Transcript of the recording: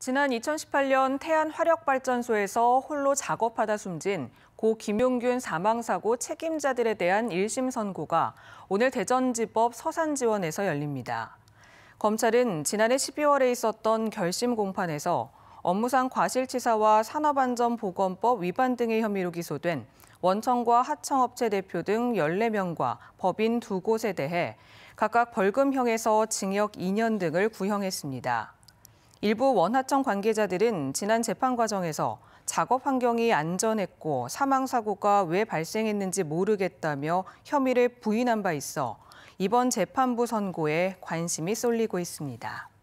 지난 2018년 태안 화력발전소에서 홀로 작업하다 숨진 고 김용균 사망사고 책임자들에 대한 1심 선고가 오늘 대전지법 서산지원에서 열립니다. 검찰은 지난해 12월에 있었던 결심 공판에서 업무상 과실치사와 산업안전보건법 위반 등의 혐의로 기소된 원청과 하청업체 대표 등 14명과 법인 두곳에 대해 각각 벌금형에서 징역 2년 등을 구형했습니다. 일부 원하청 관계자들은 지난 재판 과정에서 작업 환경이 안전했고 사망 사고가 왜 발생했는지 모르겠다며 혐의를 부인한 바 있어 이번 재판부 선고에 관심이 쏠리고 있습니다.